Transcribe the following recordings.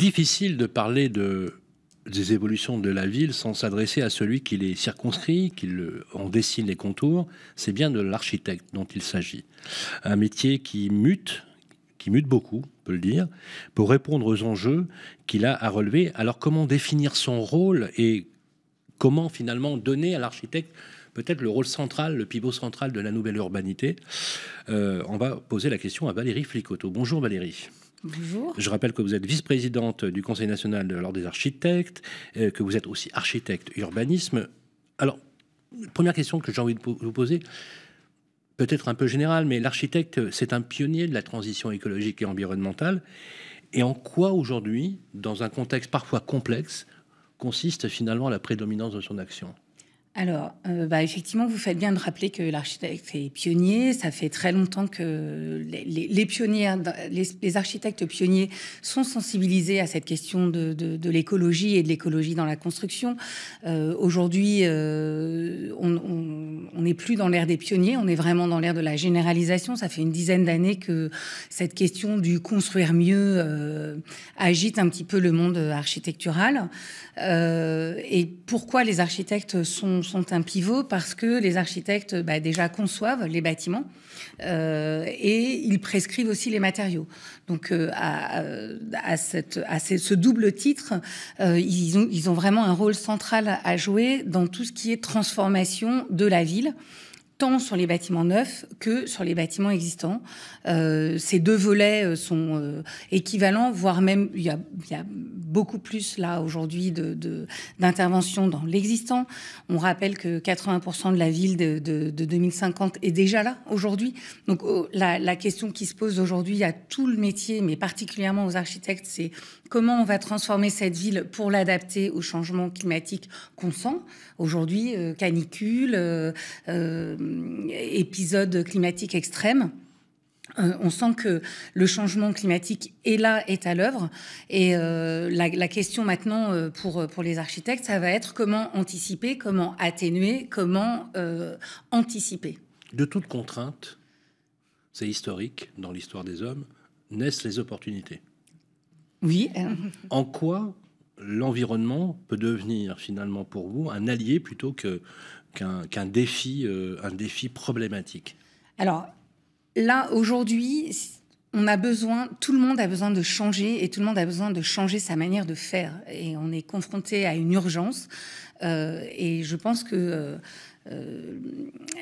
difficile de parler des évolutions de la ville sans s'adresser à celui qui les circonscrit, qui en dessine les contours. C'est bien de l'architecte dont il s'agit. Un métier qui mute, qui mute beaucoup, on peut le dire, pour répondre aux enjeux qu'il a à relever. Alors comment définir son rôle et comment finalement donner à l'architecte peut-être le rôle central, le pivot central de la nouvelle urbanité. Euh, on va poser la question à Valérie Flicoteau. Bonjour Valérie. Je rappelle que vous êtes vice-présidente du Conseil national de l'Ordre des architectes, euh, que vous êtes aussi architecte urbanisme. Alors, première question que j'ai envie de vous poser, peut-être un peu générale, mais l'architecte, c'est un pionnier de la transition écologique et environnementale. Et en quoi aujourd'hui, dans un contexte parfois complexe, consiste finalement la prédominance de son action alors, euh, bah, effectivement, vous faites bien de rappeler que l'architecte est pionnier. Ça fait très longtemps que les, hein, architectes pionniers sont sensibilisés à cette question de, l'écologie et de l'écologie dans la construction. Euh, aujourd'hui, euh, on n'est plus dans l'ère des pionniers, on est vraiment dans l'ère de la généralisation. Ça fait une dizaine d'années que cette question du construire mieux agite un petit peu le monde architectural. et pourquoi les architectes sont sont, un pivot parce que les architectes bah, déjà conçoivent les bâtiments euh, et ils prescrivent aussi les matériaux. Donc euh, à, ce double titre, euh, ils, ont, ils ont vraiment un rôle central à jouer dans tout ce qui est transformation de la ville tant sur les bâtiments neufs que sur les bâtiments existants. Euh, ces deux volets euh, sont euh, équivalents, voire même il y a, beaucoup plus là aujourd'hui d'intervention de, dans l'existant. On rappelle que 80% de la ville de, 2050 est déjà là aujourd'hui. Donc oh, la, la question qui se pose aujourd'hui à tout le métier, mais particulièrement aux architectes, c'est comment on va transformer cette ville pour l'adapter au changement climatique qu'on sent aujourd'hui, euh, canicule, euh, euh épisode climatique extrême. Euh, on sent que le changement climatique est là, est à l'œuvre. Et la, question maintenant pour, pour les architectes, ça va être comment anticiper, comment atténuer, comment anticiper. De toute contrainte, c'est historique dans l'histoire des hommes, naissent les opportunités. Oui. En quoi l'environnement peut devenir finalement pour vous un allié plutôt que qu'un défi, euh, un défi problématique Alors là, aujourd'hui, on a besoin, tout le monde a besoin de changer et tout le monde a besoin de changer sa manière de faire. Et on est confronté à une urgence. Euh, et je pense que euh, euh,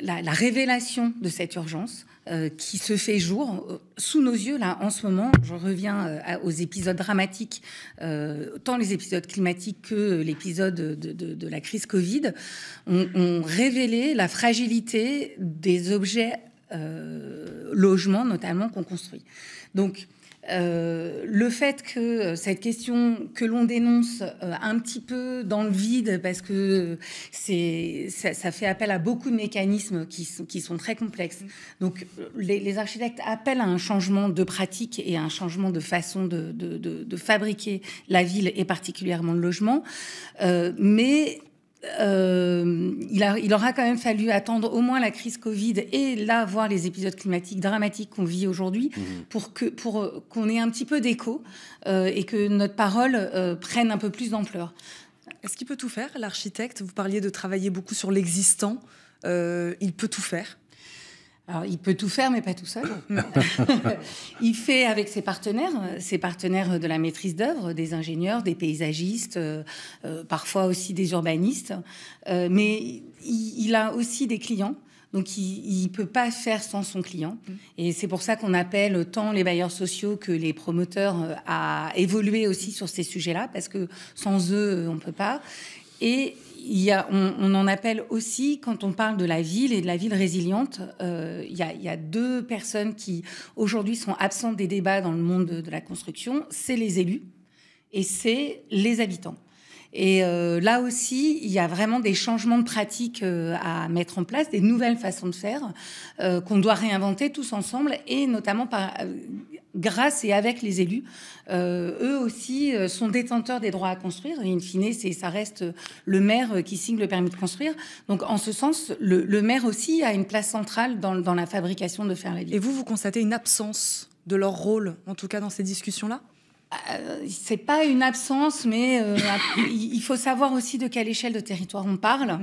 la, révélation de cette urgence euh, qui se fait jour euh, sous nos yeux là en ce moment. Je reviens aux épisodes dramatiques, tant les épisodes climatiques que l'épisode de, la crise Covid, ont, révélé la fragilité des objets logements notamment qu'on construit. Donc euh, le fait que euh, cette question que l'on dénonce euh, un petit peu dans le vide, parce que c'est, ça, fait appel à beaucoup de mécanismes qui, sont, qui sont très complexes. Donc les, architectes appellent à un changement de pratique et à un changement de façon de, de, fabriquer la ville et particulièrement le logement. mais euh, il, aura quand même fallu attendre au moins la crise Covid et là voir les épisodes climatiques dramatiques qu'on vit aujourd'hui mmh. pour euh, qu'on ait un petit peu d'écho euh, et que notre parole prenne un peu plus d'ampleur. Est-ce qu'il peut tout faire l'architecte Vous parliez de travailler beaucoup sur l'existant. il peut tout faire il peut tout faire, mais pas tout seul. il fait avec ses partenaires, euh, ses partenaires de la maîtrise d'œuvre, des ingénieurs, des paysagistes, euh, euh, parfois aussi des urbanistes. mais il, a aussi des clients. Donc, il ne peut pas faire sans son client. Mm. Et c'est pour ça qu'on appelle tant les bailleurs sociaux que les promoteurs à évoluer aussi sur ces sujets-là, parce que sans eux, on ne peut pas. Et on, en appelle aussi, quand on parle de la ville et de la ville résiliente, euh, il, y a, deux personnes qui aujourd'hui sont absentes des débats dans le monde de, la construction, c'est les élus et c'est les habitants. Et euh, là aussi, il y a vraiment des changements de pratiques euh, à mettre en place, des nouvelles façons de faire qu'on doit réinventer tous ensemble, et notamment par, grâce et avec les élus, euh, eux aussi euh, sont détenteurs des droits à construire. Une in fine, ça reste le maire euh, qui signe le permis de construire. Donc, en ce sens, le, maire aussi a une place centrale dans, la fabrication de faire la ville. Et vous, vous constatez une absence de leur rôle, en tout cas dans ces discussions-là c'est pas une absence, mais il faut savoir aussi de quelle échelle de territoire on parle.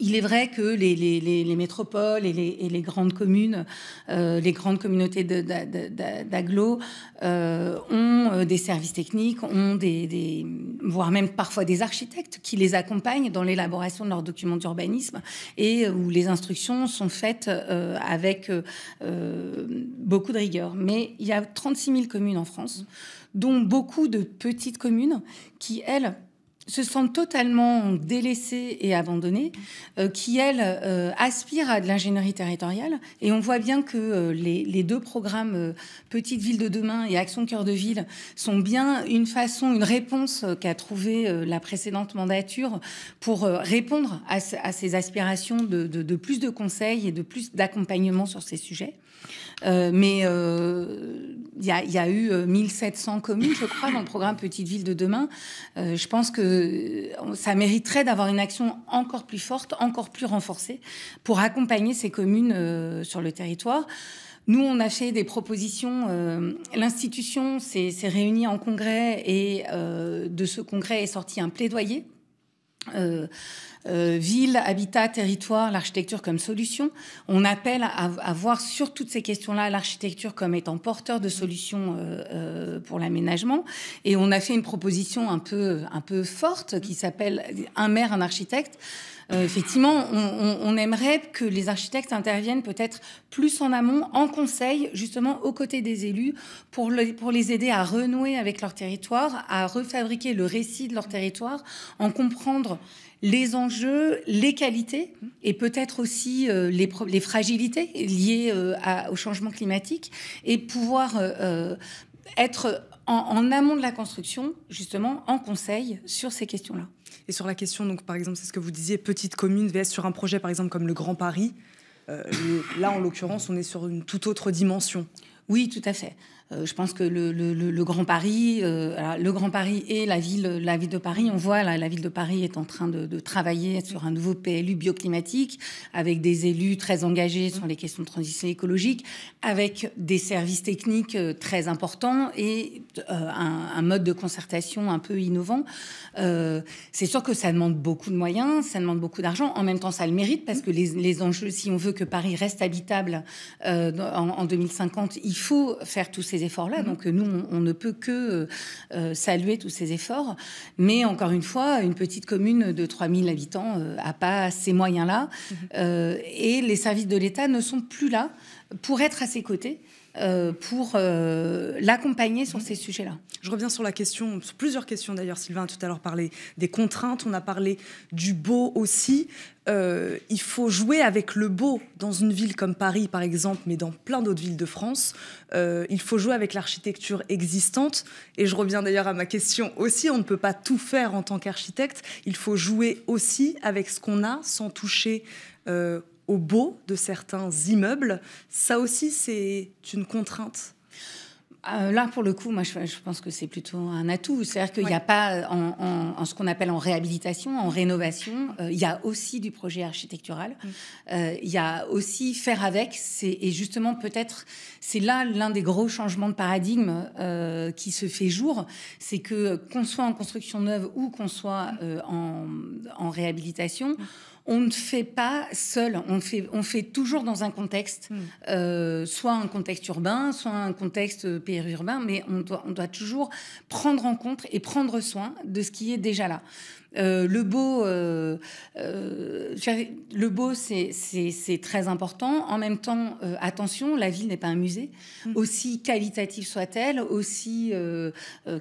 Il est vrai que les, métropoles et les, grandes communes, euh, les grandes communautés d'agglos euh, ont euh, des services techniques, ont des, voire même parfois des architectes qui les accompagnent dans l'élaboration de leurs documents d'urbanisme et où les instructions sont faites avec beaucoup de rigueur. Mais il y a 36 000 communes en France, dont beaucoup de petites communes qui, elles, se sentent totalement délaissées et abandonnées, euh, qui, elles, euh, aspirent à de l'ingénierie territoriale. Et on voit bien que euh, les, deux programmes Petite Ville de demain et Action Cœur de Ville sont bien une façon, une réponse qu'a trouvée la précédente mandature pour répondre à, ces aspirations de, de, plus de conseils et de plus d'accompagnement sur ces sujets. mais il y, a, eu 1700 euh, communes, je crois, dans le programme Petite Ville de demain. Euh, je pense que euh, ça mériterait d'avoir une action encore plus forte, encore plus renforcée, pour accompagner ces communes sur le territoire. Nous, on a fait des propositions. L'institution s'est réunie en congrès et de ce congrès est sorti un plaidoyer. Euh, ville, habitat, territoire, l'architecture comme solution. On appelle à, voir sur toutes ces questions-là l'architecture comme étant porteur de solutions euh, euh, pour l'aménagement. Et on a fait une proposition un peu, un peu forte qui s'appelle Un maire, un architecte. effectivement, on, aimerait que les architectes interviennent peut-être plus en amont, en conseil, justement aux côtés des élus, pour, pour les aider à renouer avec leur territoire, à refabriquer le récit de leur territoire, en comprendre les enjeux, les qualités et peut-être aussi euh, les, fragilités liées euh, au changement climatique et pouvoir euh, être en, amont de la construction, justement, en conseil sur ces questions-là. Et sur la question, donc, par exemple, c'est ce que vous disiez, petite commune vs sur un projet, par exemple, comme le Grand Paris. là, en l'occurrence, on est sur une toute autre dimension. Oui, tout à fait. Euh, je pense que le, Grand Paris, euh, le Grand Paris et la ville, la ville de Paris, on voit la ville de Paris est en train de, travailler sur un nouveau PLU bioclimatique avec des élus très engagés sur les questions de transition écologique, avec des services techniques euh, très importants et un, mode de concertation un peu innovant. c'est sûr que ça demande beaucoup de moyens, ça demande beaucoup d'argent. En même temps, ça le mérite parce que les, enjeux, si on veut que Paris reste habitable en, en 2050, il faut faire tous ces là mhm. Donc euh, nous, on, ne peut que euh, euh, saluer tous ces efforts. Mais encore une fois, une petite commune de 3000 habitants n'a pas ces moyens-là. Mhm. et les services de l'État ne sont plus là pour être à ses côtés. Euh, pour euh, l'accompagner sur ces sujets-là. Je reviens sur la question, sur plusieurs questions d'ailleurs, Sylvain a tout à l'heure parlé des contraintes, on a parlé du beau aussi. Euh, il faut jouer avec le beau dans une ville comme Paris, par exemple, mais dans plein d'autres villes de France. il faut jouer avec l'architecture existante. Et je reviens d'ailleurs à ma question aussi, on ne peut pas tout faire en tant qu'architecte. Il faut jouer aussi avec ce qu'on a sans toucher. Euh, au beau de certains immeubles. Ça aussi, c'est une contrainte euh, là, pour le coup, moi, je, pense que c'est plutôt un atout. C'est-à-dire qu'il n'y a pas, en, ce qu'on appelle en réhabilitation, en rénovation, euh, il y a aussi du projet architectural. Mm. Euh, il y a aussi faire avec. Et justement, peut-être, c'est là l'un des gros changements de paradigme qui se fait jour. C'est que qu'on soit en construction neuve ou qu'on soit en, réhabilitation, mm on ne fait pas seul, on fait, toujours dans un contexte, hmm. euh, soit un contexte urbain, soit un contexte périurbain, mais on doit toujours prendre en compte et prendre soin de ce qui est déjà là. Euh, le beau, euh, euh, le beau, c'est très important. En même temps, attention, la ville n'est pas un musée. Mm. Aussi qualitative soit-elle, aussi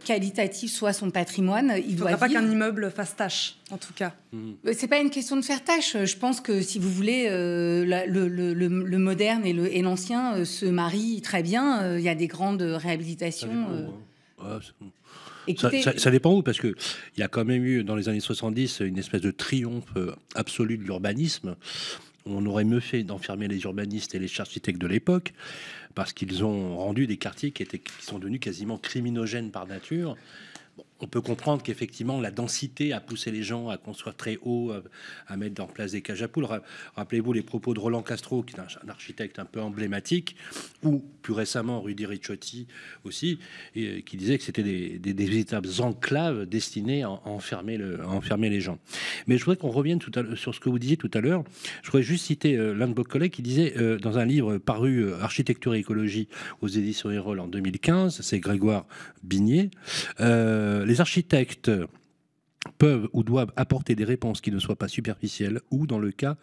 qualitatif soit son patrimoine, il, ne faudra pas qu'un immeuble fasse tâche, en tout cas. Mm. C'est pas une question de faire tâche. Je pense que si vous voulez, le, moderne et l'ancien se marient très bien. Il y a des grandes réhabilitations. Ça, dépend où, parce qu'il y a quand même eu dans les années 70 une espèce de triomphe euh, absolu de l'urbanisme. On aurait mieux fait d'enfermer les urbanistes et les architectes de l'époque, parce qu'ils ont rendu des quartiers qui, étaient, qui sont devenus quasiment criminogènes par nature on peut comprendre qu'effectivement, la densité a poussé les gens à construire très haut, euh, à mettre en place des cages à poules. Rappelez-vous les propos de Roland Castro, qui est un architecte un peu emblématique, ou plus récemment Rudy Ricciotti aussi, euh, qui disait que c'était des, des, enclaves destinées à, enfermer les gens. Mais je voudrais qu'on revienne tout sur ce que vous disiez tout à l'heure. Je voudrais juste citer euh, l'un de vos collègues qui disait dans un livre paru Architecture et écologie aux éditions Erol en 2015, c'est Grégoire Bigné. Euh, les architectes peuvent ou doivent apporter des réponses qui ne soient pas superficielles ou, dans le cas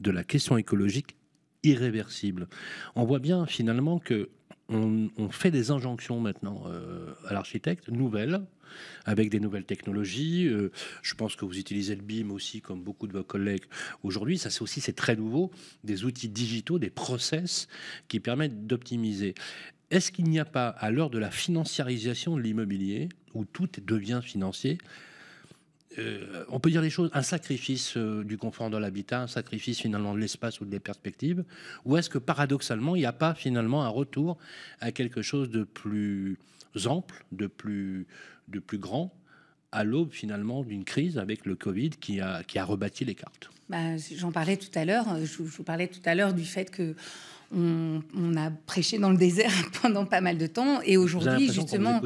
de la question écologique, irréversibles. On voit bien finalement que on, fait des injonctions maintenant euh, à l'architecte, nouvelles, avec des nouvelles technologies. Euh, je pense que vous utilisez le BIM aussi, comme beaucoup de vos collègues aujourd'hui. Ça, c'est aussi c'est très nouveau, des outils digitaux, des process qui permettent d'optimiser est-ce qu'il n'y a pas, à l'heure de la financiarisation de l'immobilier, où tout devient financier, euh, on peut dire les choses, un sacrifice euh, du confort dans l'habitat, un sacrifice finalement de l'espace ou des perspectives, ou est-ce que paradoxalement, il n'y a pas finalement un retour à quelque chose de plus ample, de plus, de plus grand, à l'aube finalement d'une crise avec le Covid qui a, qui a rebâti les cartes bah, J'en parlais tout à l'heure, je, vous parlais tout à l'heure du fait que on, a prêché dans le désert pendant pas mal de temps. Et aujourd'hui, justement,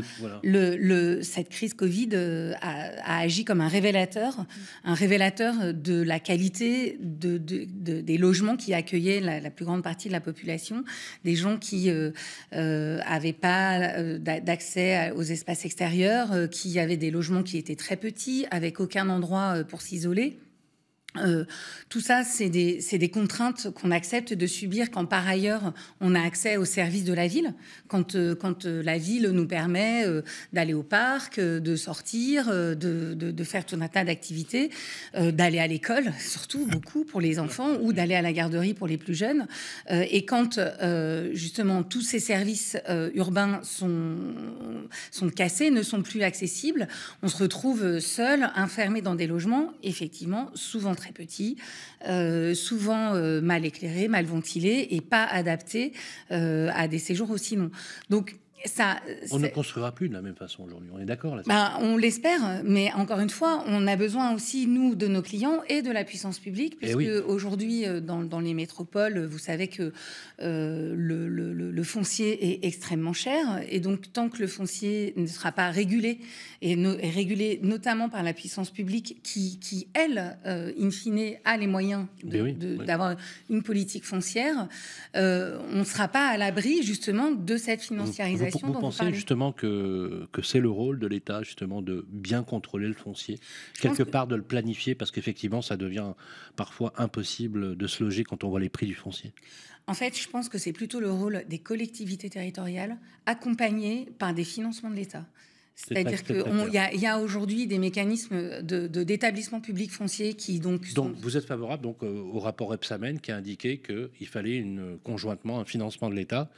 cette crise Covid euh, a, agi comme un révélateur, un révélateur de la qualité des logements qui accueillaient la, plus grande partie de la population, des gens qui n'avaient euh, euh, pas d'accès aux espaces extérieurs, qui avaient des logements qui étaient très petits, avec aucun endroit pour s'isoler. Euh, tout ça, c'est des, contraintes qu'on accepte de subir quand par ailleurs on a accès aux services de la ville, quand, euh, quand euh, la ville nous permet d'aller au parc, de sortir, de, faire tout un tas d'activités, d'aller à l'école, surtout beaucoup pour les enfants, ou d'aller à la garderie pour les plus jeunes. et quand justement tous ces services urbains sont, sont cassés, ne sont plus accessibles, on se retrouve seul, enfermé dans des logements, effectivement, souvent très petits, euh, souvent euh, mal éclairés, mal ventilés et pas adaptés euh, à des séjours aussi longs. Donc on ne construira plus de la même façon aujourd'hui, on est d'accord là ben, On l'espère, mais encore une fois, on a besoin aussi, nous, de nos clients et de la puissance publique, eh puisque aujourd'hui, euh, dans, les métropoles, vous savez que euh, le, foncier est extrêmement cher, et donc tant que le foncier ne sera pas régulé, et, régulé notamment par la puissance publique qui, elle, euh, in fine, a les moyens eh d'avoir une politique foncière, on ne sera pas à l'abri justement de cette financiarisation. Vous, pensez justement que, c'est le rôle de l'État justement de bien contrôler le foncier, quelque part de le planifier, parce qu'effectivement ça devient parfois impossible de se loger quand on voit les prix du foncier. En fait, je pense que c'est plutôt le rôle des collectivités territoriales, accompagnées par des financements de l'État. C'est-à-dire qu'il y, a, aujourd'hui des mécanismes d'établissement de, public foncier qui donc... Donc vous êtes favorable donc, euh, au rapport Epsamen qui a indiqué qu'il fallait une, conjointement un financement de l'État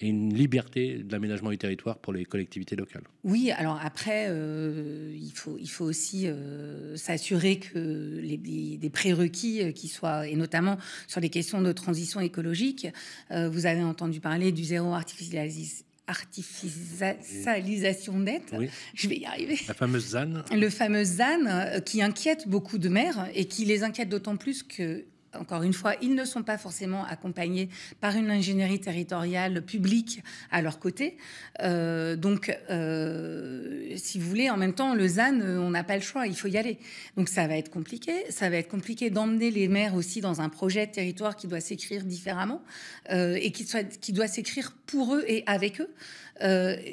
et une liberté de l'aménagement du territoire pour les collectivités locales. Oui, alors après, euh, il, faut, il faut aussi euh, s'assurer que les, des prérequis qui soient, et notamment sur les questions de transition écologique, vous avez entendu parler du zéro artificialisation artificialisation nette. Je vais y arriver. La fameuse ZAN. Le fameux ZAN euh, qui inquiète beaucoup de mères et qui les inquiète d'autant plus que encore une fois, ils ne sont pas forcément accompagnés par une ingénierie territoriale publique à leur côté. Euh, donc, euh, si vous voulez, en même temps, le ZAN, euh, on n'a pas le choix, il faut y aller. Donc, ça va être compliqué. Ça va être compliqué d'emmener les maires aussi dans un projet de territoire qui doit s'écrire différemment et qui, soit, qui doit s'écrire pour eux et avec eux.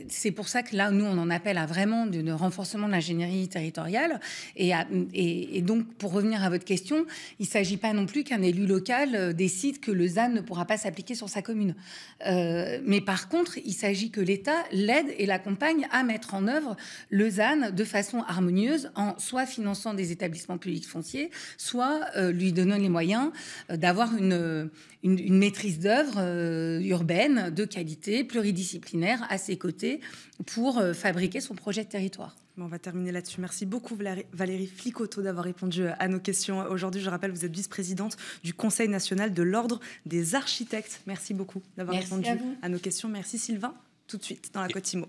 c'est pour ça que là, nous, on en appelle à vraiment de renforcement de l'ingénierie territoriale. Et, et, et, donc, pour revenir à votre question, il ne s'agit pas non plus qu'un élu local euh, décide que le ZAN ne pourra pas s'appliquer sur sa commune. Euh, mais par contre, il s'agit que l'État l'aide et l'accompagne à mettre en œuvre le ZAN de façon harmonieuse, en soit finançant des établissements publics fonciers, soit euh, lui donnant les moyens d'avoir une, maîtrise d'œuvre urbaine de qualité, pluridisciplinaire, à ses côtés, pour fabriquer son projet de territoire on va terminer là-dessus. Merci beaucoup Valérie Flicoteau d'avoir répondu euh, à nos questions aujourd'hui. Je rappelle, vous êtes vice-présidente du Conseil national de l'ordre des architectes. Merci beaucoup d'avoir répondu à, nos questions. Merci Sylvain. Tout de suite dans la Cotimo.